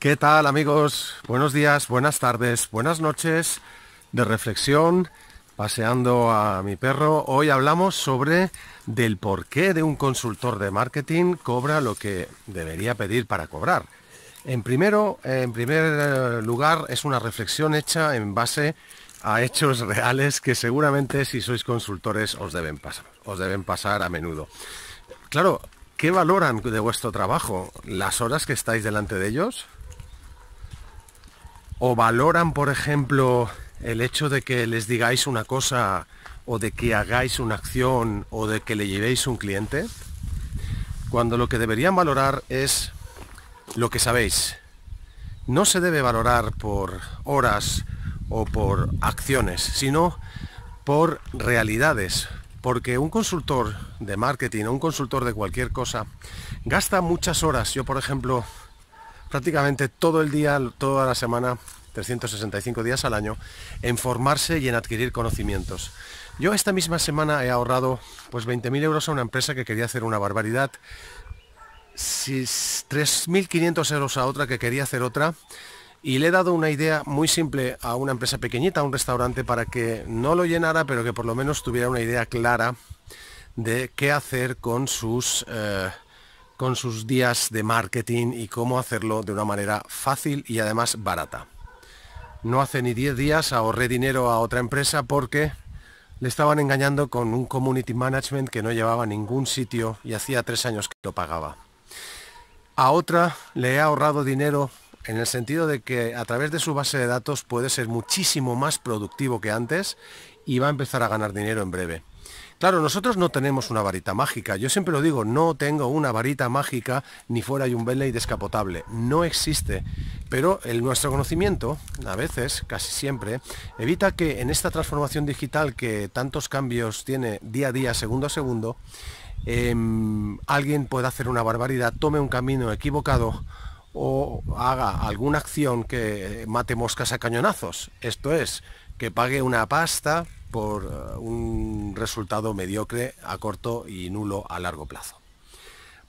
¿Qué tal amigos? Buenos días, buenas tardes, buenas noches de reflexión, paseando a mi perro. Hoy hablamos sobre del por qué de un consultor de marketing cobra lo que debería pedir para cobrar. En, primero, en primer eh, lugar, es una reflexión hecha en base a hechos reales que seguramente si sois consultores os deben pasar, os deben pasar a menudo. Claro, ¿qué valoran de vuestro trabajo? ¿Las horas que estáis delante de ellos? o valoran, por ejemplo, el hecho de que les digáis una cosa o de que hagáis una acción o de que le llevéis un cliente, cuando lo que deberían valorar es lo que sabéis. No se debe valorar por horas o por acciones, sino por realidades. Porque un consultor de marketing o un consultor de cualquier cosa gasta muchas horas. Yo, por ejemplo, prácticamente todo el día, toda la semana, 365 días al año, en formarse y en adquirir conocimientos. Yo esta misma semana he ahorrado pues 20.000 euros a una empresa que quería hacer una barbaridad, 3.500 euros a otra que quería hacer otra, y le he dado una idea muy simple a una empresa pequeñita, a un restaurante, para que no lo llenara, pero que por lo menos tuviera una idea clara de qué hacer con sus... Eh, con sus días de marketing y cómo hacerlo de una manera fácil y además barata. No hace ni 10 días ahorré dinero a otra empresa porque le estaban engañando con un community management que no llevaba ningún sitio y hacía tres años que lo pagaba. A otra le he ahorrado dinero en el sentido de que a través de su base de datos puede ser muchísimo más productivo que antes y va a empezar a ganar dinero en breve. Claro, nosotros no tenemos una varita mágica. Yo siempre lo digo, no tengo una varita mágica ni fuera hay un Bentley descapotable. No existe. Pero el, nuestro conocimiento, a veces, casi siempre, evita que en esta transformación digital que tantos cambios tiene día a día, segundo a segundo, em, alguien pueda hacer una barbaridad, tome un camino equivocado o haga alguna acción que mate moscas a cañonazos. Esto es, que pague una pasta por eh, un resultado mediocre a corto y nulo a largo plazo.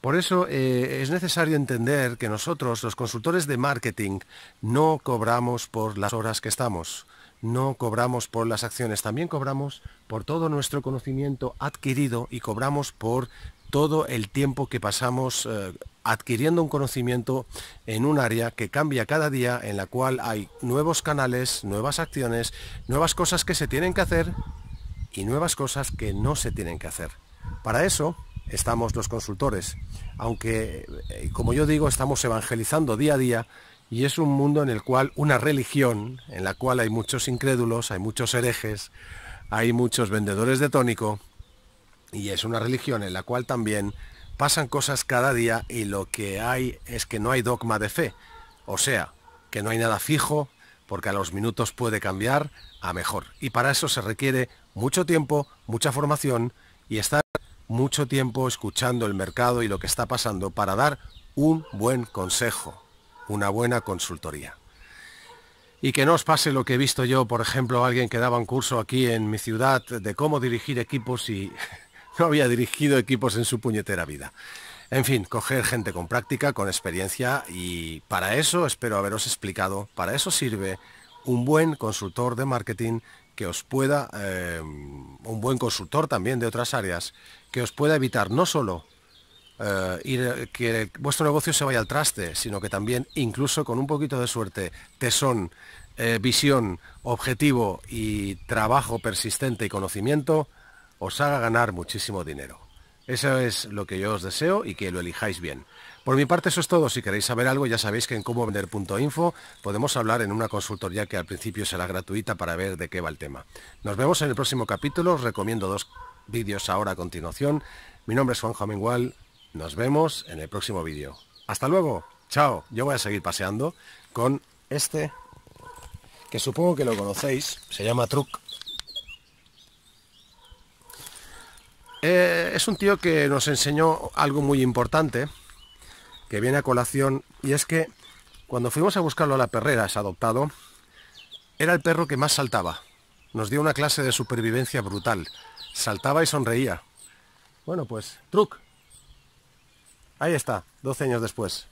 Por eso eh, es necesario entender que nosotros, los consultores de marketing, no cobramos por las horas que estamos, no cobramos por las acciones, también cobramos por todo nuestro conocimiento adquirido y cobramos por todo el tiempo que pasamos eh, adquiriendo un conocimiento en un área que cambia cada día, en la cual hay nuevos canales, nuevas acciones, nuevas cosas que se tienen que hacer y nuevas cosas que no se tienen que hacer. Para eso estamos los consultores, aunque, eh, como yo digo, estamos evangelizando día a día y es un mundo en el cual una religión, en la cual hay muchos incrédulos, hay muchos herejes, hay muchos vendedores de tónico, y es una religión en la cual también Pasan cosas cada día y lo que hay es que no hay dogma de fe. O sea, que no hay nada fijo, porque a los minutos puede cambiar a mejor. Y para eso se requiere mucho tiempo, mucha formación y estar mucho tiempo escuchando el mercado y lo que está pasando para dar un buen consejo, una buena consultoría. Y que no os pase lo que he visto yo, por ejemplo, alguien que daba un curso aquí en mi ciudad de cómo dirigir equipos y había dirigido equipos en su puñetera vida. En fin, coger gente con práctica, con experiencia y para eso espero haberos explicado, para eso sirve un buen consultor de marketing que os pueda, eh, un buen consultor también de otras áreas, que os pueda evitar no solo eh, ir, que vuestro negocio se vaya al traste, sino que también incluso con un poquito de suerte, tesón, eh, visión, objetivo y trabajo persistente y conocimiento, os haga ganar muchísimo dinero. Eso es lo que yo os deseo y que lo elijáis bien. Por mi parte eso es todo. Si queréis saber algo ya sabéis que en vender.info podemos hablar en una consultoría que al principio será gratuita para ver de qué va el tema. Nos vemos en el próximo capítulo. Os recomiendo dos vídeos ahora a continuación. Mi nombre es Juanjo Amengual. Nos vemos en el próximo vídeo. Hasta luego. Chao. Yo voy a seguir paseando con este que supongo que lo conocéis. Se llama Truc. Eh, es un tío que nos enseñó algo muy importante, que viene a colación, y es que cuando fuimos a buscarlo a la perrera, es adoptado, era el perro que más saltaba. Nos dio una clase de supervivencia brutal. Saltaba y sonreía. Bueno, pues, truc. Ahí está, 12 años después.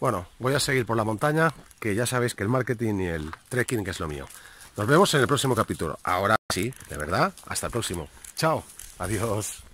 Bueno, voy a seguir por la montaña, que ya sabéis que el marketing y el trekking es lo mío. Nos vemos en el próximo capítulo. Ahora sí, de verdad, hasta el próximo. Chao, adiós.